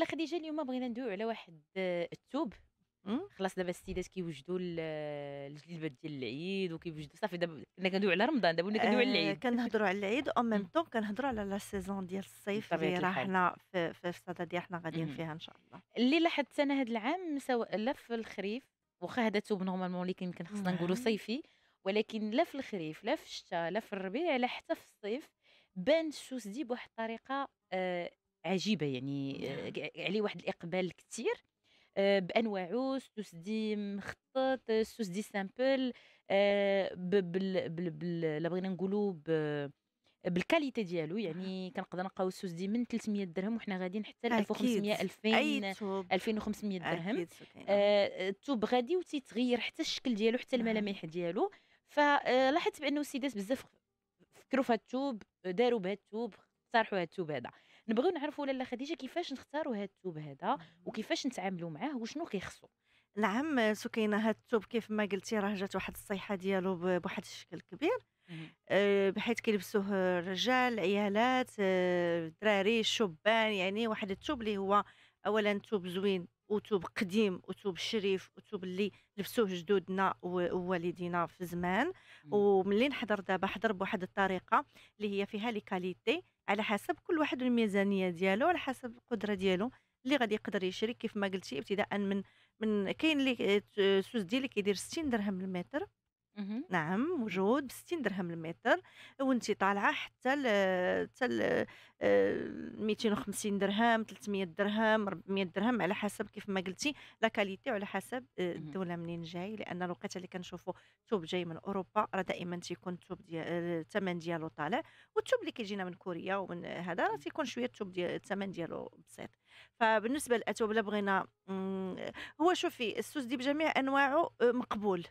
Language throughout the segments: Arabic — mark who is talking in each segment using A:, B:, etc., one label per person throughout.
A: لاله خديجه اليوم بغينا ندويو على واحد آه، التوب خلاص دابا السيدات كيوجدوا آه، الجلبات ديال العيد وكيوجدوا صافي دابا كنا كندويو على رمضان دابا كندويو على آه، العيد كنهضروا
B: على العيد او ميم طون كنهضروا على لا سيزون ديال الصيف اللي راه حنا في الصاده ديال حنا غاديين فيها ان شاء الله اللي لاحظت انا هذا العام سواء لا في الخريف واخا هذا التوب
A: نورمالمون اللي كان خصنا نقولوا نعم. صيفي ولكن لا في الخريف لا في الشتاء لا في الربيع لا حتى في الصيف بان الشوز دي بواحد الطريقه عجيبه يعني آه، نعم. عليه واحد الاقبال كثير آه، بانواعه السوس دي مخطط السوس دي سامبل آه، بال بغينا نقولوا بالكاليتي ديالو يعني نعم. كنقدر نلقاو السوس دي من 300 درهم وحنا غاديين حتى ل 1500 2000 2500 درهم التوب نعم. غادي وتيتغير حتى الشكل ديالو حتى الملامح ديالو فلاحظت بانه السيدات بزاف فكروا في هاد التوب داروا بهاد التوب اقترحوا هاد التوب هذا نبغيو نعرفوا لاله خديجه كيفاش نختاروا هذا
B: الثوب هذا وكيفاش نتعاملوا معاه وشنو كيخصو نعم سكينه هاد الثوب كيف ما قلتي راه جات واحد الصيحه ديالو بواحد الشكل كبير آه، بحيث كيلبسوه الرجال عيالات الدراري آه، الشبان يعني واحد الثوب اللي هو اولا ثوب زوين أتوب قديم أتوب شريف أتوب اللي لبسوه جدودنا ووالدينا في زمان وملي نحضر دابا حضر بواحد الطريقة اللي هي فيها لي كاليتي على حسب كل واحد الميزانية ديالو على حسب القدرة ديالو اللي غادي يقدر يشري كيف ما قلتي ابتداء من من كاين اللي سوس ديالي كيدير 60 درهم المتر نعم موجود ب 60 درهم المتر وانت طالعه حتى ل حتى ل 250 آه، درهم 300 درهم 400 درهم على حسب كيف ما قلتي لا كاليتي وعلى حسب آه، الدوله منين جاي لان الوقيته اللي كنشوفوا توب جاي من اوروبا راه دائما تيكون التوب ديال آه، الثمن ديالو طالع والتوب اللي كيجينا من كوريا ومن هذا راه تيكون شويه التوب ديال الثمن ديالو بسيط فبالنسبه للاتوب لا بغينا هو شوفي السوس دي بجميع انواعه مقبول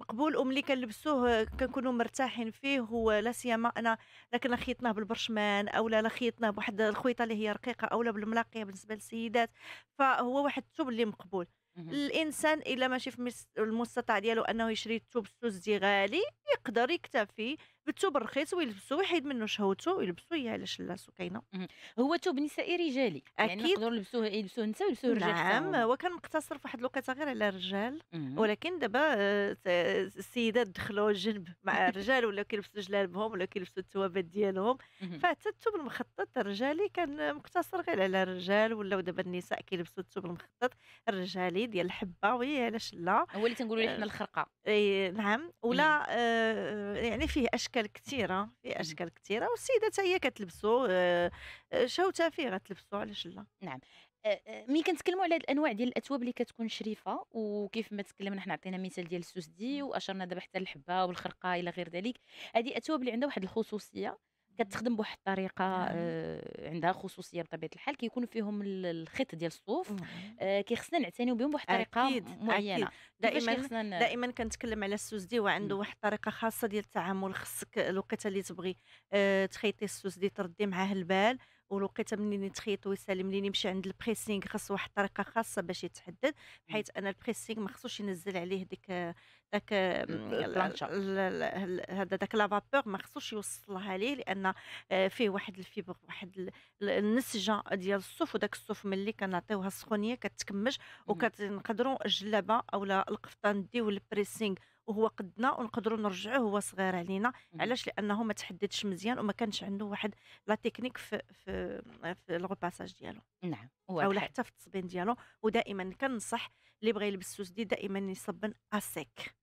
B: مقبول وملي كنلبسوه كنكونوا مرتاحين فيه هو لا سيما انا لكن كنا خيطناه بالبرشمان او لا خيطناه بواحد الخويطه اللي هي رقيقه او لا بالملاقيه بالنسبه للسيدات فهو واحد الثوب اللي مقبول الانسان الا ماشي في المستطاع ديالو انه يشري الثوب السوز غالي يقدر يكتفي بتوب رخيص ويلبسوا ويحيد منه شهوته ويلبسوا اياه على شلاسو كاينه هو توب نسائي رجالي اكيد يعني يقدروا يلبسوه يلبسوه نساء ويلبسوه رجال نعم هو كان مقتصر في واحد الوقيته غير على الرجال ولكن دابا آه، السيدات دخلوا جنب مع الرجال ولاو كيلبسوا جلابهم ولاو كيلبسوا التوابات ديالهم فحتى الثوب المخطط الرجالي كان مقتصر غير على الرجال ولاو دابا النساء كيلبسوا الثوب المخطط الرجالي ديال الحبه وي علاش لا هو اللي تنقولوا حنا آه. الخرقه اي نعم ولا آه، يعني فيه اشكال اشكال كثيره في إمم. اشكال كثيره والسيده حتى هي كتلبسو آه، آه، شوته فيه غتلبسو علاش لا نعم
A: آه، ملي كنتكلموا على الانواع ديال الاثواب اللي كتكون شريفه وكيف ما تكلمنا حنا عطينا مثال ديال السوسدي إمم. واشرنا دابا حتى الحبه والخرقه الى غير ذلك هذه اثواب اللي عندها واحد الخصوصيه كتخدم بواحد الطريقه نعم. آه عندها خصوصيه بطبيعه الحال كيكون فيهم الخيط
B: ديال الصوف نعم. آه كيخصنا نعتنيو بهم بواحد الطريقه أكيد. معينه أكيد. دائما دائما كنتكلم على دي وعنده واحد الطريقه خاصه ديال التعامل خصك الوقيته اللي تبغي آه تخيطي دي تردي معاه البال ولقيتها منين تخيط ويسالي منين يمشي عند البريسينغ خاص واحد الطريقه خاصه باش يتحدد بحيث انا البريسينغ ما خصوش ينزل عليه ديك داك هذا داك لافابور ما خصوش يوصلها ليه لان آه، فيه واحد الفيبر واحد النسجه ديال الصوف وداك الصوف ملي كنعطيوها السخونيه كتكمش وكنقدروا الجلابه اولا القفطه نديو البريسينغ وهو قدنا ونقدروا نرجعوه هو صغير علينا علاش لانه ما تحددش مزيان وما كانش عنده واحد لا تكنيك في في في الغوباساج ديالو نعم او حتى في التصبين ديالو ودائما كنصح اللي بغى يلبس سوس دي دائما يصبن اسيك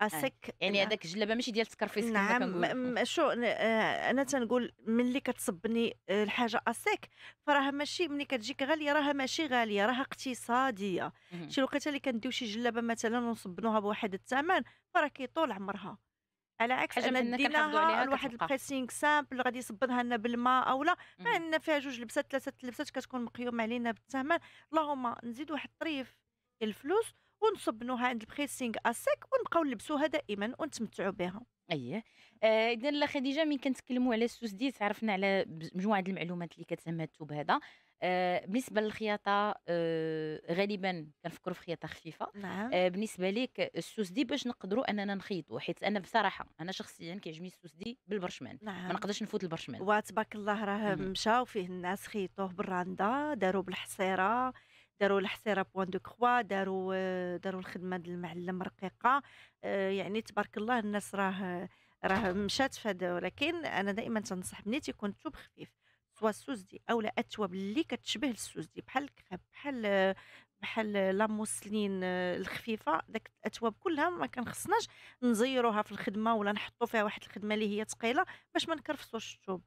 B: اسك آه، يعني هذاك نعم. الجلابه ماشي ديال سكرفيس نعم نعم شو آه، انا تنقول ملي كتصبني آه، الحاجه اسك فراها ماشي ملي كتجيك غاليه راها ماشي غاليه راها اقتصاديه شي الوقيته اللي كنديو شي جلابه مثلا ونصبنوها بواحد الثمن فراه كيطول عمرها على عكس انا ديناها لواحد البريسينغ سامبل غادي يصبنها لنا بالماء او لا عندنا فيها جوج لبسات ثلاثه لبسات كتكون مقيومه علينا بالثمن اللهم نزيد واحد الطريف الفلوس ونصبنوها عند البريسينغ اسيك ونبقاو نلبسوها دائما ونتمتعوا بها اييه آه اذا خديجه من كنتكلموا
A: على السوس دي تعرفنا على مجموعه المعلومات اللي كتماتوا هذا آه بالنسبه للخياطه آه غالبا كنفكروا في خياطه خفيفه نعم. آه بالنسبه لك السوس دي باش نقدروا اننا نخيطوا حيت انا بصراحه انا شخصيا كيعجبني السوس دي بالبرشمان نعم. ما نقدرش
B: نفوت البرشمان وتبارك الله راه مشاو فيه الناس خيطوه بالراندا داروا بالحصيره داروا الحصيره بوان دو كخوا داروا داروا الخدمه ديال المعلم رقيقه آه، يعني تبارك الله الناس راه راه مشات في هذا ولكن انا دائما تنصح بنيتي تيكون الثوب خفيف سوا السوزدي اولا اتواب اللي كتشبه السوزدي بحال الكخاب بحال بحال لا موسلين آه، الخفيفه داك الاثواب كلها ما كنخصناش نزيروها في الخدمه ولا نحطو فيها واحد الخدمه اللي هي ثقيله باش ما نكرفسوش الثوب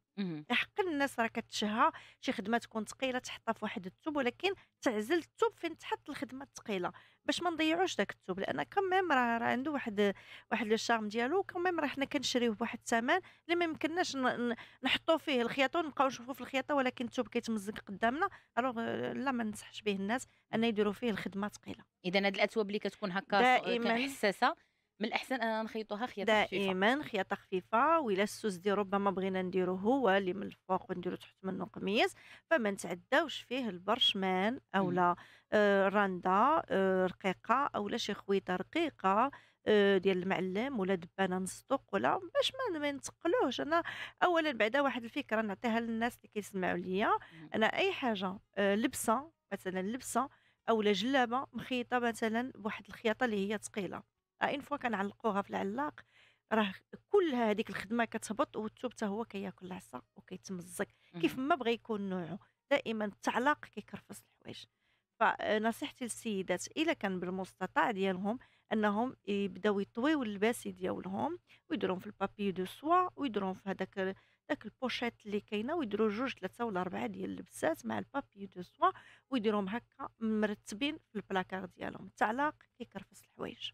B: حق الناس راه كتشهى شي خدمه تكون ثقيله تحطها في واحد الثوب ولكن تعزل الثوب فين تحط الخدمه الثقيله باش ما نضيعوش داك الثوب لان كمام راه راه عنده واحد واحد لو شارم ديالو كمام راه حنا كنشريوه بواحد الثمن اللي ما يمكنناش نحطو فيه الخياطه ونبقاو نشوفو في الخياطه ولكن الثوب كيتمزق قدامنا الوغ لا ما ننصحش به الناس ان يديروا فيه الخدمه ثقيله اذا هاد الاثواب اللي كتكون هكا حساسه من الاحسن
A: اننا نخيطوها خياطه خفيفه دائما
B: خياطه خفيفه ولا السوس دي ربما بغينا نديرو هو اللي من الفوق ونديرو تحت منه قميص فما نتعداوش فيه البرشمان اولا آه رنده آه رقيقه اولا شي خويطه رقيقه آه، ديال المعلم ولا دبانه نصدق ولا باش ما نتقلوش انا اولا بعدا واحد الفكره نعطيها للناس اللي كيسمعوا ليا انا اي حاجه آه، لبسه مثلا لبسه او جلابه مخيطه مثلا بواحد الخياطه اللي هي ثقيله اين فوا كنعلقوها في العلاق راه كل هذيك الخدمه كتهبط والثوب حتى هو كياكل العصا وكيتمزق كيف ما بغى يكون نوعه دائما التعلاق كيكرفص الحوايج فنصيحتي آه، للسيدات الا كان بالمستطاع ديالهم انهم يبداو يطويو اللباس ديالهم ويديروهم في البابي دو سوا ويديروهم في هذاك داك البوشيت اللي كاينه ويديروا جوج ثلاثه ولا اربعه ديال اللبسات مع البابي دو سوا ويديروهم هكا مرتبين في البلاكار ديالهم التعلاق كيكرفص الحوايج